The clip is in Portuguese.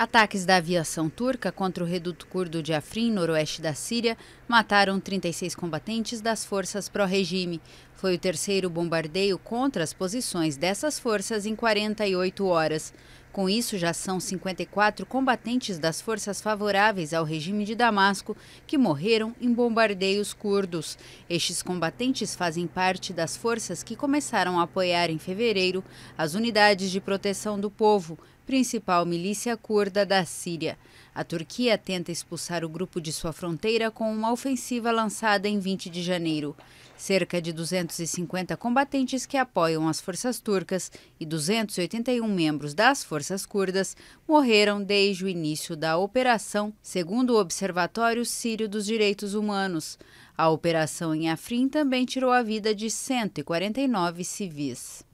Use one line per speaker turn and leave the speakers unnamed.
Ataques da aviação turca contra o reduto curdo de Afrin, noroeste da Síria, mataram 36 combatentes das forças pró-regime. Foi o terceiro bombardeio contra as posições dessas forças em 48 horas. Com isso, já são 54 combatentes das forças favoráveis ao regime de Damasco que morreram em bombardeios curdos. Estes combatentes fazem parte das forças que começaram a apoiar em fevereiro as unidades de proteção do povo, principal milícia curda da Síria. A Turquia tenta expulsar o grupo de sua fronteira com uma ofensiva lançada em 20 de janeiro cerca de 250 combatentes que apoiam as forças turcas e 281 membros das forças curdas morreram desde o início da operação, segundo o Observatório Sírio dos Direitos Humanos. A operação em Afrin também tirou a vida de 149 civis.